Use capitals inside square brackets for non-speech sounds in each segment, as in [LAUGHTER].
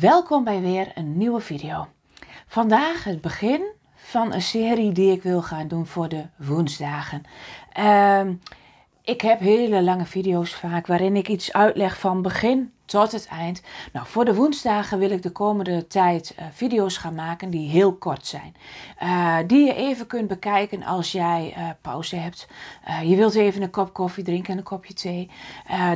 Welkom bij weer een nieuwe video. Vandaag het begin van een serie die ik wil gaan doen voor de woensdagen. Ehm, ik heb hele lange video's vaak waarin ik iets uitleg van begin tot het eind. Nou, voor de woensdagen wil ik de komende tijd eh, video's gaan maken die heel kort zijn. Eh, die je even kunt bekijken als jij eh, pauze hebt. je wilt even een kop koffie drinken en een kopje thee.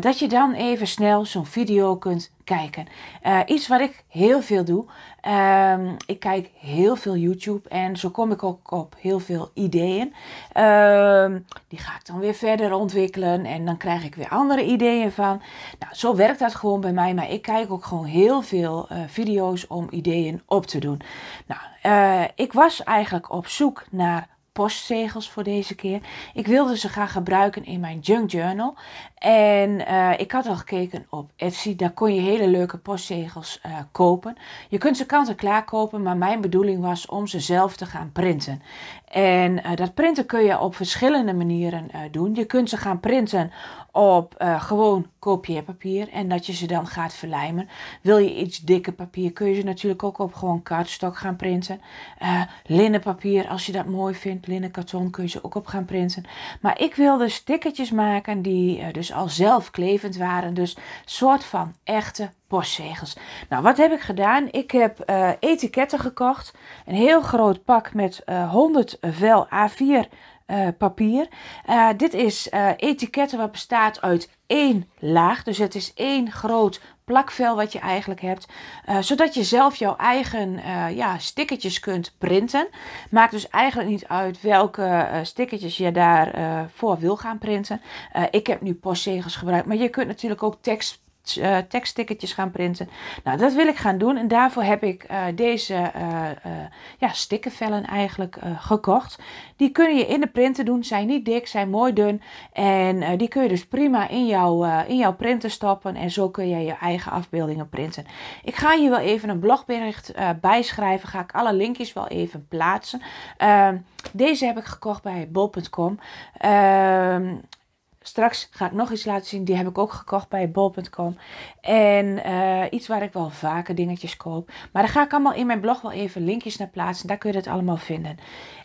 dat je dan even snel zo'n video kunt kijken. Eh, iets wat ik heel veel doe. Ehm, ik kijk heel veel YouTube en zo kom ik ook op heel veel ideeën. Ehm, die ga ik dan weer verder ontwikkelen en dan krijg ik weer andere ideeën van. Nou, zo werkt dat gewoon bij mij, maar ik kijk ook gewoon heel veel eh, video's om ideeën op te doen. Nou, eh, ik was eigenlijk op zoek naar postzegels voor deze keer. Ik wilde ze gaan gebruiken in mijn junk journal. En eh, ik had al gekeken op Etsy. Daar kon je hele leuke postzegels eh, kopen. Je kunt ze kant-en-klaar kopen, maar mijn bedoeling was om ze zelf te gaan printen. En eh, dat printen kun je op verschillende manieren eh, doen. Je kunt ze gaan printen op eh, gewoon kopieerpapier en dat je ze dan gaat verlijmen. Wil je iets dikker papier, kun je ze natuurlijk ook op gewoon kaartstok gaan printen. linnenpapier, als je dat mooi vindt, linnenkarton kun je ze ook op gaan printen. Maar ik wilde dus stickertjes maken die dus al zelfklevend waren, dus soort van echte postzegels. Nou, wat heb ik gedaan? Ik heb eh, etiketten gekocht. Een heel groot pak met 100 eh, vel A4 eh, papier. dit is etiketten wat bestaat uit één laag. Dus het is één groot plakvel wat je eigenlijk hebt. zodat je zelf jouw eigen ja, stickertjes kunt printen. Maakt dus eigenlijk niet uit welke stickertjes je daarvoor voor wil gaan printen. ik heb nu postzegels gebruikt. Maar je kunt natuurlijk ook tekst uh, eh, tekstticketjes gaan printen. Nou, dat wil ik gaan doen en daarvoor heb ik eh, deze eh, ja, stikkenvellen eigenlijk gekocht. Die kun je in de printer doen, zijn niet dik, zijn mooi dun. En die kun je dus prima in jouw, in jouw printer stoppen en zo kun je je eigen afbeeldingen printen. Ik ga hier wel even een blogbericht bij schrijven, ga ik alle linkjes wel even plaatsen. Ehm, deze heb ik gekocht bij bol.com. Ehm Straks ga ik nog iets laten zien. Die heb ik ook gekocht bij bol.com. En eh, iets waar ik wel vaker dingetjes koop. Maar daar ga ik allemaal in mijn blog wel even linkjes naar plaatsen. Daar kun je het allemaal vinden.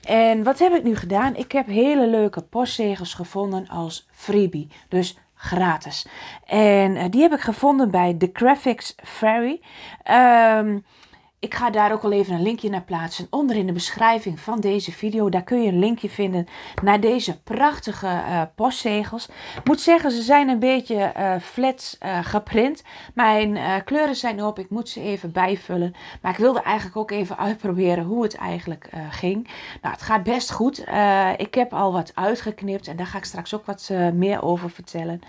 En wat heb ik nu gedaan? Ik heb hele leuke postzegels gevonden als freebie. Dus gratis. En eh, die heb ik gevonden bij The Graphics Fairy. Ehm... Ik ga daar ook al even een linkje naar plaatsen onder in de beschrijving van deze video. Daar kun je een linkje vinden naar deze prachtige eh, postzegels. Ik moet zeggen, ze zijn een beetje uh, flats eh, geprint. Mijn kleuren zijn op, ik moet ze even bijvullen. Maar ik wilde eigenlijk ook even uitproberen hoe het eigenlijk ging. Nou, het gaat best goed. ik heb al wat uitgeknipt en daar ga ik straks ook wat meer over vertellen.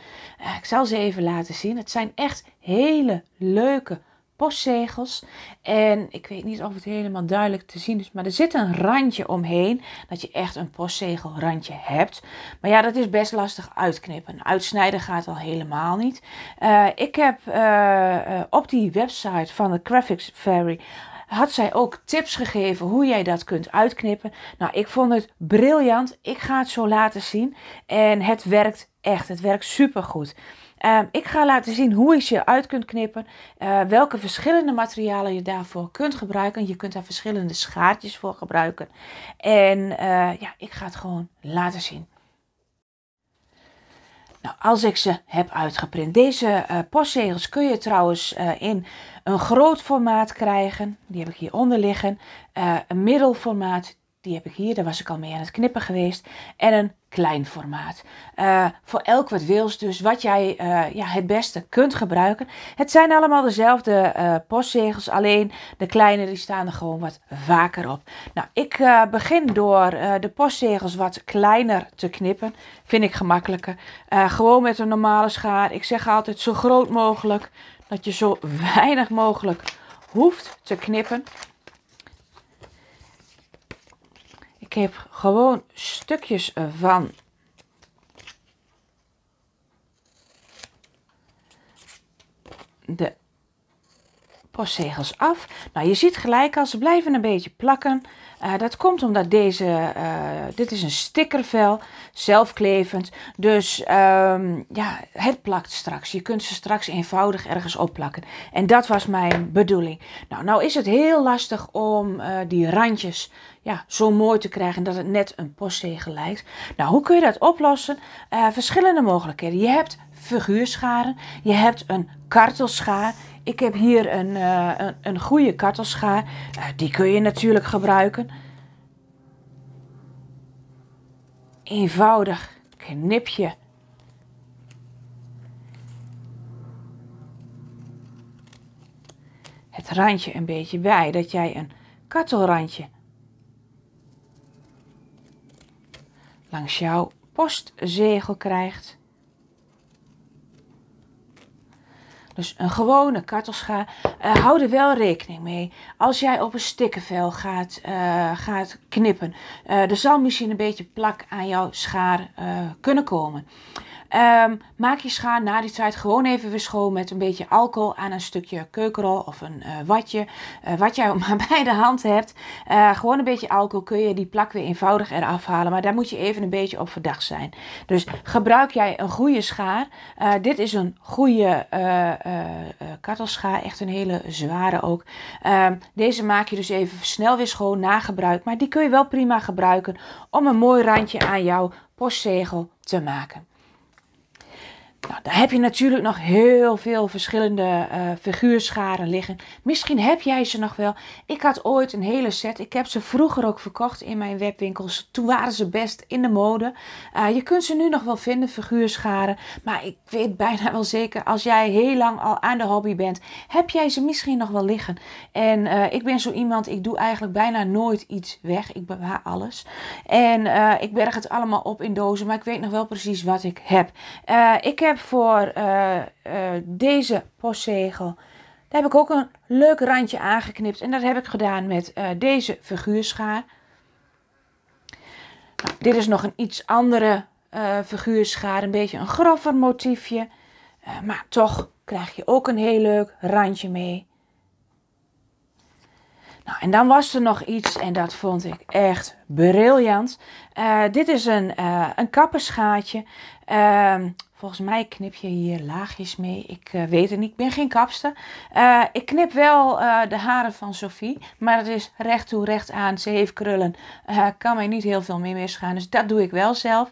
ik zal ze even laten zien. Het zijn echt hele leuke postzegels. En ik weet niet of het helemaal duidelijk te zien is, maar er zit een randje omheen. Dat je echt een postzegelrandje hebt. Maar ja, dat is best lastig uitknippen. Uitsnijden gaat al helemaal niet. Eh, ik heb eh, eh, op die website van de Graphics Fairy had zij ook tips gegeven hoe jij dat kunt uitknippen. Nou, ik vond het briljant. Ik ga het zo laten zien. En het werkt echt. Het werkt supergoed. goed. Ehm, ik ga laten zien hoe je ze uit kunt knippen, eh, welke verschillende materialen je daarvoor kunt gebruiken. Je kunt daar verschillende schaartjes voor gebruiken. En eh, ja, ik ga het gewoon laten zien. Nou, als ik ze heb uitgeprint. Deze uh, postzegels kun je trouwens in een groot formaat krijgen. Die heb ik hieronder liggen. Een een middelformaat, die heb ik hier. Daar was ik al mee aan het knippen geweest. En een klein formaat. Eh, voor elk wat wils, dus wat jij eh, ja, het beste kunt gebruiken. Het zijn allemaal dezelfde eh, postzegels, alleen de kleine die staan er gewoon wat vaker op. Nou, ik begin door de postzegels wat kleiner te knippen. Vind ik gemakkelijker. gewoon met een normale schaar. Ik zeg altijd zo groot mogelijk, dat je zo [LAUGHS] weinig mogelijk hoeft te knippen. Ik heb gewoon stukjes eh, van de postzegels af. Nou, je ziet gelijk al, ze blijven een beetje plakken. Eh, dat komt omdat deze, eh, dit is een stickervel, zelfklevend. Dus ehm, ja, het plakt straks. Je kunt ze straks eenvoudig ergens opplakken. En dat was mijn bedoeling. Nou, nou is het heel lastig om eh, die randjes ja, zo mooi te krijgen dat het net een postzegel lijkt. Nou, hoe kun je dat oplossen? verschillende mogelijkheden. Je hebt figuurscharen, je hebt een kartelschaar, ik heb hier een, eh, een, een, goede kartelschaar. Eh, die kun je natuurlijk gebruiken. Eenvoudig knipje. Het randje een beetje bij, dat jij een kartelrandje langs jouw postzegel krijgt. Dus een gewone kartelschaar. uh, eh, hou er wel rekening mee. Als jij op een stikkenvel gaat, eh, gaat knippen, eh, er zal misschien een beetje plak aan jouw schaar kunnen komen. Ehm, maak je schaar na die tijd gewoon even weer schoon met een beetje alcohol aan een stukje keukenrol of een uh, watje. Eh, wat jij [LAUGHS] maar bij de hand hebt. Eh, gewoon een beetje alcohol kun je die plak weer eenvoudig eraf halen. Maar daar moet je even een beetje op verdacht zijn. Dus gebruik jij een goede schaar. dit is een goede kartelschaar. Echt een hele zware ook. Ehm, deze maak je dus even snel weer schoon na gebruik. Maar die kun je wel prima gebruiken om een mooi randje aan jouw postzegel te maken. Nou, daar heb je natuurlijk nog heel veel verschillende eh, figuurscharen liggen. Misschien heb jij ze nog wel. Ik had ooit een hele set. Ik heb ze vroeger ook verkocht in mijn webwinkels. Toen waren ze best in de mode. Eh, je kunt ze nu nog wel vinden, figuurscharen. Maar ik weet [LAUGHS] bijna wel zeker, als jij heel lang al aan de hobby bent, heb jij ze misschien nog wel liggen. En eh, ik ben zo iemand, ik doe eigenlijk bijna nooit iets weg. Ik bewaar alles. En ik berg het allemaal op in dozen, maar ik weet nog wel precies wat ik heb. ik heb voor eh, eh, deze postzegel, daar heb ik ook een leuk randje aangeknipt. En dat heb ik gedaan met eh, deze figuurschaar. Nou, dit is nog een iets andere figuurschaar, een beetje een grover motiefje. maar toch krijg je ook een heel leuk randje mee. Nou, en dan was er nog iets en dat vond ik echt briljant. dit is een, uh, een kapperschaatje ehm, Volgens mij knip je hier laagjes mee. Ik eh, weet het niet. Ik ben geen kapster. Eh, ik knip wel eh, de haren van Sophie. Maar het is recht toe, recht aan. Ze heeft krullen. kan mij niet heel veel meer misgaan. Dus dat doe ik wel zelf.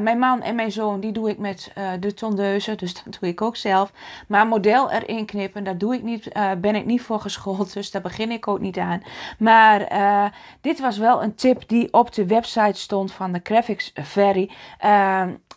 mijn man en mijn zoon, die doe ik met de tondeuze. Dus [LAUGHS] dat doe ik ook zelf. Maar model erin knippen, daar doe ik niet. ben ik niet voor geschoold. [LAUGHS] Dus daar begin ik ook niet aan. Maar dit was wel een tip die op de website stond van de Graphics Ferry.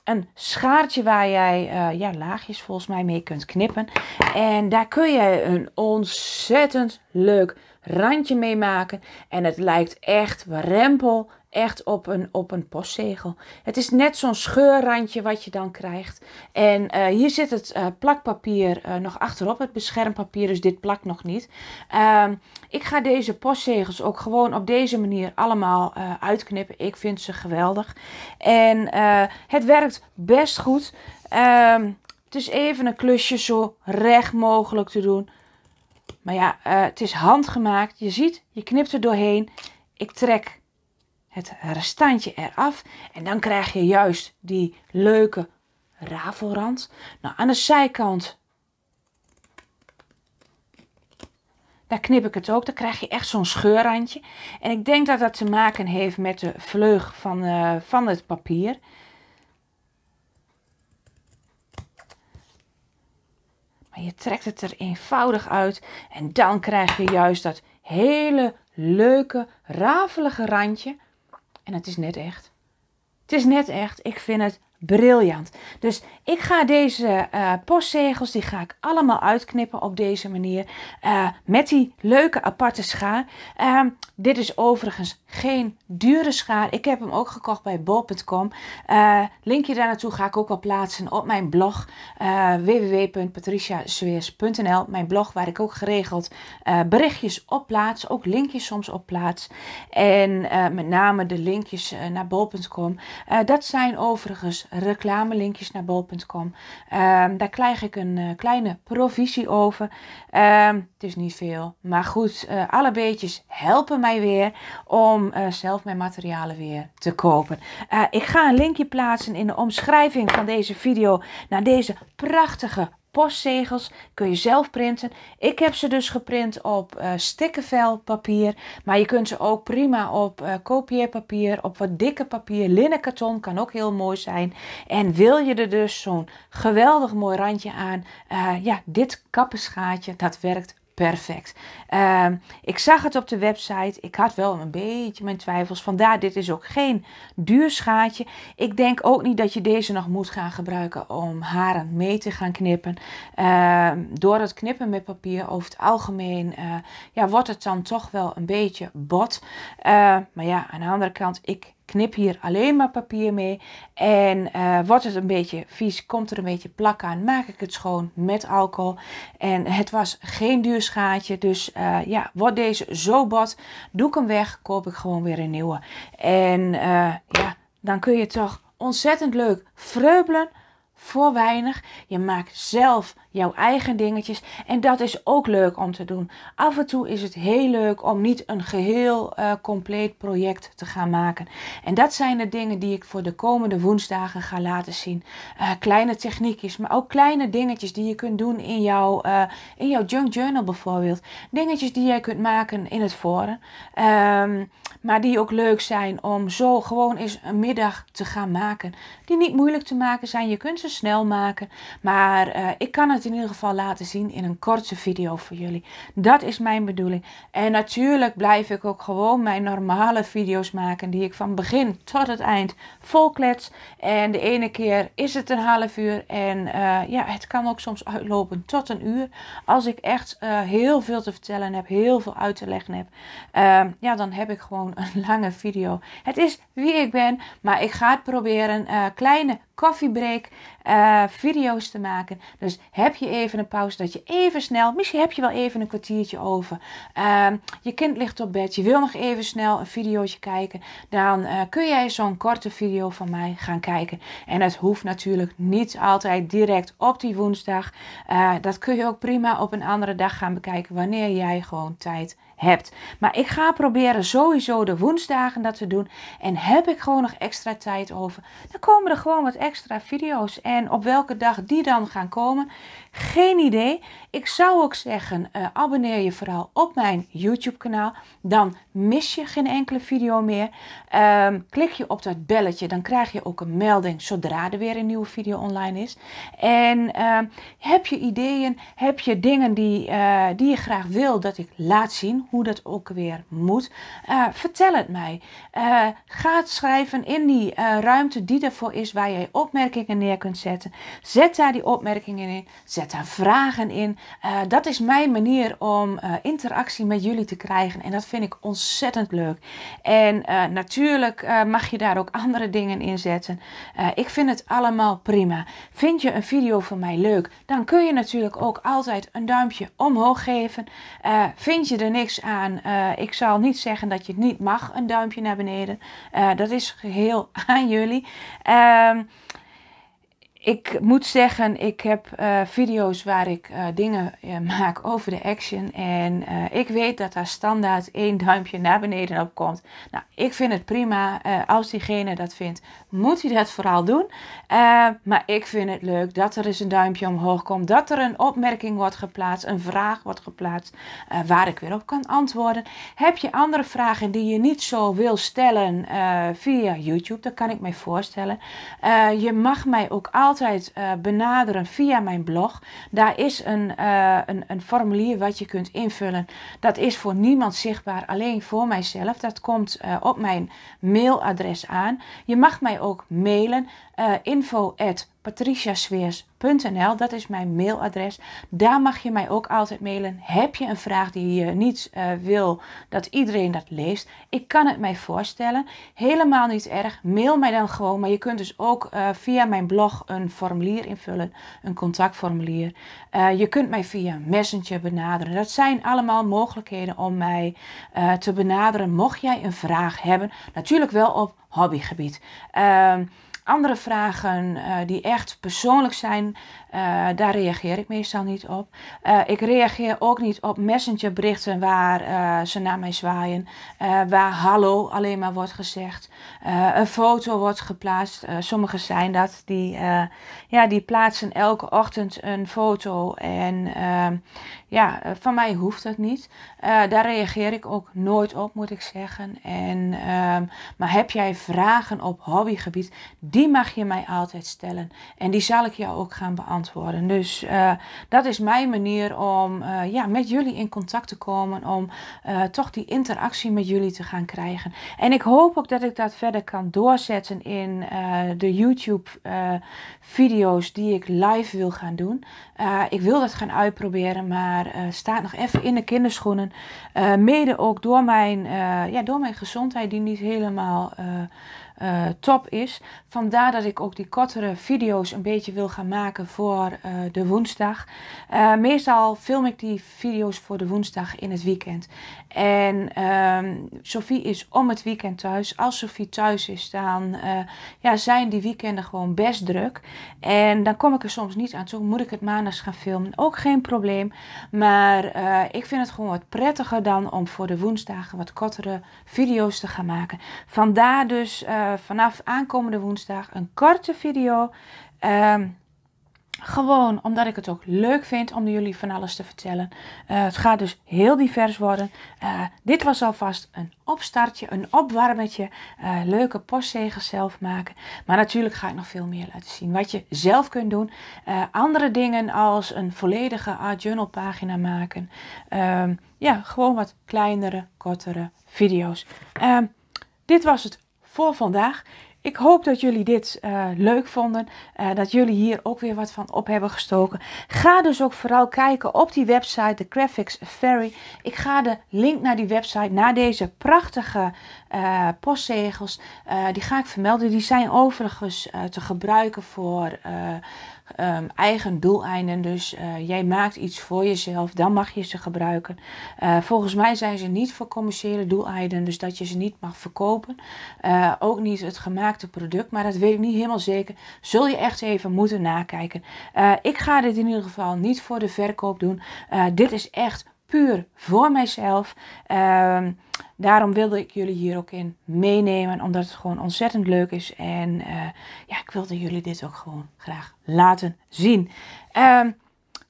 een schaartje waar jij eh, ja, laagjes volgens mij mee kunt knippen. En daar kun je een ontzettend leuk randje mee maken. En het lijkt echt rempel echt op een, op een postzegel. Het is net zo'n scheurrandje wat je dan krijgt. En eh, hier zit het eh, plakpapier eh, nog achterop, het beschermpapier, dus dit plakt nog niet. Ehm, ik ga deze postzegels ook gewoon op deze manier allemaal uitknippen. Ik vind ze geweldig. En het werkt best goed. Ehm, het is even een klusje zo recht mogelijk te doen. Maar ja, het is handgemaakt. Je ziet, je knipt er doorheen. Ik trek het restantje eraf. En dan krijg je juist die leuke rafelrand. Nou, aan de zijkant, daar knip ik het ook. Dan krijg je echt zo'n scheurrandje. En ik denk dat dat te maken heeft met de vleug van, eh, van het papier. Maar je trekt het er eenvoudig uit. En dan krijg je juist dat hele leuke rafelige randje. En het is net echt. Het is net echt. Ik vind het briljant. Dus ik ga deze eh, postzegels, die ga ik allemaal uitknippen op deze manier. Uh, met die leuke aparte schaar. Ehm, dit is overigens geen dure schaar. Ik heb hem ook gekocht bij bol.com. Eh, linkje daar naartoe ga ik ook wel plaatsen op mijn blog. www.patriciasweers.nl Mijn blog waar ik ook geregeld berichtjes op plaats. Ook linkjes soms op plaats. En met name de linkjes naar bol.com. dat zijn overigens reclamelinkjes naar bol.com. Um, ehm, daar krijg ik een eh, kleine provisie over. Ehm, het is niet veel, maar goed, eh, alle beetjes helpen mij weer om eh, zelf mijn materialen weer te kopen. ik ga een linkje plaatsen in de omschrijving van deze video naar deze prachtige postzegels kun je zelf printen. Ik heb ze dus geprint op uh, eh, papier. maar je kunt ze ook prima op uh, kopieerpapier, op wat dikke papier, linnenkarton kan ook heel mooi zijn. En wil je er dus zo'n geweldig mooi randje aan, eh, ja, dit kappenschaatje, dat werkt Perfect. Ehm, ik zag het op de website. Ik had wel een beetje mijn twijfels. Vandaar, dit is ook geen duur schaatje. Ik denk ook niet dat je deze nog moet gaan gebruiken om haren mee te gaan knippen. Ehm, door het knippen met papier over het algemeen eh, ja, wordt het dan toch wel een beetje bot. Ehm, maar ja, aan de andere kant, ik knip hier alleen maar papier mee. En uh, eh, wordt het een beetje vies, komt er een beetje plak aan, maak ik het schoon met alcohol. En het was geen duur schaatje, dus uh, ja, wordt deze zo bot, doe ik hem weg, koop ik gewoon weer een nieuwe. En eh, ja, dan kun je toch ontzettend leuk vreubelen voor weinig. Je maakt zelf jouw eigen dingetjes. En dat is ook leuk om te doen. Af en toe is het heel leuk om niet een geheel eh, compleet project te gaan maken. En dat zijn de dingen die ik voor de komende woensdagen ga laten zien. Eh, kleine techniekjes, maar ook kleine dingetjes die je kunt doen in jouw, eh, in jouw junk journal bijvoorbeeld. Dingetjes die jij kunt maken in het voren, ehm, maar die ook leuk zijn om zo gewoon eens een middag te gaan maken. Die niet moeilijk te maken zijn. Je kunt ze snel maken. Maar eh, ik kan het in ieder geval laten zien in een korte video voor jullie. Dat is mijn bedoeling. En natuurlijk blijf ik ook gewoon mijn normale video's maken. Die ik van begin tot het eind vol klets. En de ene keer is het een half uur. En eh, ja, het kan ook soms uitlopen tot een uur. Als ik echt eh, heel veel te vertellen heb. Heel veel uit te leggen heb. Ehm, ja, dan heb ik gewoon een [LAUGHS] lange video. Het is wie ik ben. Maar ik ga het proberen. kleine koffiebreak uh, video's te maken. Dus heb je even een pauze dat je even snel, misschien heb je wel even een kwartiertje over. Ehm, je kind ligt op bed, je wil nog even snel een videootje kijken. Dan eh, kun jij zo'n korte video van mij gaan kijken. En het hoeft natuurlijk niet altijd direct op die woensdag. Eh, dat kun je ook prima op een andere dag gaan bekijken wanneer jij gewoon tijd hebt hebt. Maar ik ga proberen sowieso de woensdagen dat te doen. En heb ik gewoon nog extra tijd over, dan komen er gewoon wat extra video's. En op welke dag die dan gaan komen, geen idee. Ik zou ook zeggen, eh, abonneer je vooral op mijn YouTube kanaal. Dan mis je geen enkele video meer. Ehm, klik je op dat belletje, dan krijg je ook een melding zodra er weer een nieuwe video online is. En ehm, heb je ideeën, heb je dingen die, eh, die je graag wil dat ik laat zien hoe dat ook weer moet. Eh, vertel het mij. Eh, ga het schrijven in die eh, ruimte die ervoor is waar jij opmerkingen neer kunt zetten. Zet daar die opmerkingen in. Zet daar vragen in. dat is mijn manier om interactie met jullie te krijgen. En dat vind ik ontzettend leuk. En natuurlijk mag je daar ook andere dingen in zetten. ik vind het allemaal prima. Vind je een video van mij leuk? Dan kun je natuurlijk ook altijd een duimpje omhoog geven. vind je er niks dus aan, eh, ik zal niet zeggen dat je het niet mag, een duimpje naar beneden. Eh, dat is geheel [LAUGHS] aan jullie. Ehm, ik moet zeggen, ik heb eh, video's waar ik eh, dingen eh, [LAUGHS] maak over de action. En ik weet dat daar standaard één duimpje naar beneden op komt. Nou, ik vind het prima. als diegene dat vindt, moet hij dat vooral doen. maar ik vind het leuk dat er eens een duimpje omhoog komt. Dat er een opmerking wordt geplaatst, een vraag wordt geplaatst waar ik weer op kan antwoorden. Heb je andere vragen die je niet zo wil stellen via YouTube? Dat kan ik mij voorstellen. je mag mij ook altijd altijd eh, benaderen via mijn blog. Daar is een, eh, een, een, formulier wat je kunt invullen. Dat is voor niemand zichtbaar, alleen voor mijzelf. Dat komt eh, op mijn mailadres aan. Je mag mij ook mailen info@ patriciasweers.nl. Dat is mijn mailadres. Daar mag je mij ook altijd mailen. Heb je een vraag die je niet eh, wil dat iedereen dat leest? Ik kan het mij voorstellen. Helemaal niet erg. Mail mij dan gewoon. Maar je kunt dus ook eh, via mijn blog een formulier invullen. Een contactformulier. Eh, je kunt mij via Messenger benaderen. Dat zijn allemaal mogelijkheden om mij te benaderen. Mocht jij een vraag hebben. Natuurlijk wel op hobbygebied. Ehm andere vragen eh, die echt persoonlijk zijn, eh, daar reageer ik meestal niet op. Eh, ik reageer ook niet op messengerberichten waar ze naar mij zwaaien, waar hallo alleen maar wordt gezegd, een foto wordt geplaatst. Sommigen zijn dat, die, ja, die plaatsen elke ochtend een foto en ehm, ja, van mij hoeft dat niet. daar reageer ik ook nooit op, moet ik zeggen. En, ehm, maar heb jij vragen op hobbygebied? die mag je mij altijd stellen. En die zal ik jou ook gaan beantwoorden. Dus eh, dat is mijn manier om eh, ja, met jullie in contact te komen. Om eh, toch die interactie met jullie te gaan krijgen. En ik hoop ook dat ik dat verder kan doorzetten in de YouTube-video's die ik live wil gaan doen. ik wil dat gaan uitproberen, maar staat nog even in de kinderschoenen. mede ook door mijn, ja, door mijn gezondheid, die niet helemaal. Eh, top is. Vandaar dat ik ook die kortere video's een beetje wil gaan maken voor eh, de woensdag. Eh, meestal film ik die video's voor de woensdag in het weekend. En um, Sophie is om het weekend thuis. Als Sophie thuis is, dan ja, zijn die weekenden gewoon best druk. En dan kom ik er soms niet aan toe. Moet ik het maandags gaan filmen? Ook geen probleem. Maar ik vind het gewoon wat prettiger dan om voor de woensdagen wat kortere video's te gaan maken. Vandaar dus eh, vanaf aankomende woensdag een korte video. Ehm, gewoon omdat ik het ook leuk vind om jullie van alles te vertellen. Eh, het gaat dus heel divers worden. Eh, dit was alvast een opstartje, een opwarmetje. leuke postzegels zelf maken. Maar natuurlijk ga ik nog veel meer laten zien. Wat je zelf kunt doen. andere dingen als een volledige Art Journal pagina maken. Ehm, ja, gewoon wat kleinere, kortere video's. Ehm, dit was het voor vandaag. Ik hoop dat jullie dit eh, leuk vonden. Eh, dat jullie hier ook weer wat van op hebben gestoken. Ga dus ook vooral kijken op die website, de Graphics Ferry. Ik ga de link naar die website, naar deze prachtige eh, postzegels. die ga ik vermelden. Die zijn overigens te gebruiken voor Ehm, eigen doeleinden. Dus eh, jij maakt iets voor jezelf, dan mag je ze gebruiken. Eh, volgens mij zijn ze niet voor commerciële doeleinden, dus dat je ze niet mag verkopen. Eh, ook niet het gemaakte product, maar dat weet ik niet helemaal zeker. Zul je echt even moeten nakijken. ik ga dit in ieder geval niet voor de verkoop doen. dit is echt puur voor mijzelf. Ehm, daarom wilde ik jullie hier ook in meenemen, omdat het gewoon ontzettend leuk is. En eh, ja, ik wilde jullie dit ook gewoon graag laten zien. Ehm,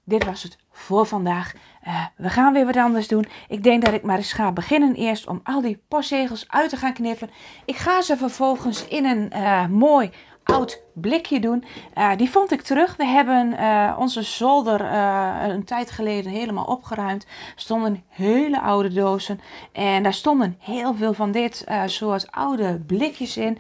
dit was het voor vandaag. Eh, we gaan weer wat anders doen. Ik denk dat ik maar eens ga beginnen eerst om al die postzegels uit te gaan knippen. Ik ga ze vervolgens in een eh, mooi oud blikje doen. Eh, die vond ik terug. We hebben eh, onze zolder eh, een tijd geleden helemaal opgeruimd. Stonden hele oude dozen. En daar stonden heel veel van dit soort oude blikjes in.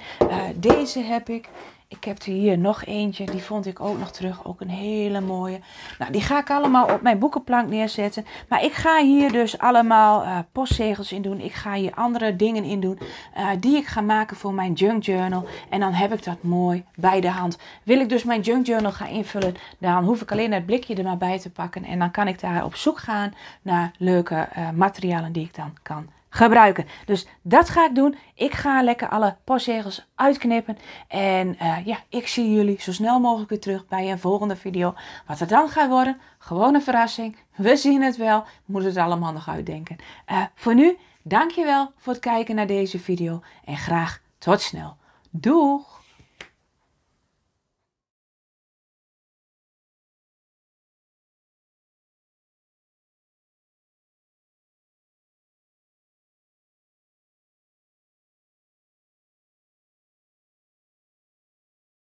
deze heb ik. Ik heb hier nog eentje, die vond ik ook nog terug. Ook een hele mooie. Nou, die ga ik allemaal op mijn boekenplank neerzetten. Maar ik ga hier dus allemaal eh, postzegels in doen. Ik ga hier andere dingen in doen eh, die ik ga maken voor mijn junk journal. En dan heb ik dat mooi bij de hand. Wil ik dus mijn junk journal gaan invullen, dan hoef ik alleen het blikje er maar bij te pakken. En dan kan ik daar op zoek gaan naar leuke eh, materialen die ik dan kan gebruiken. Dus dat ga ik doen. Ik ga lekker alle postzegels uitknippen. En eh, ja, ik zie jullie zo snel mogelijk weer terug bij een volgende video. Wat er dan gaat worden, gewoon een verrassing. We zien het wel. Moeten het allemaal nog uitdenken. Eh, voor nu, dankjewel voor het kijken naar deze video. En graag tot snel. Doeg!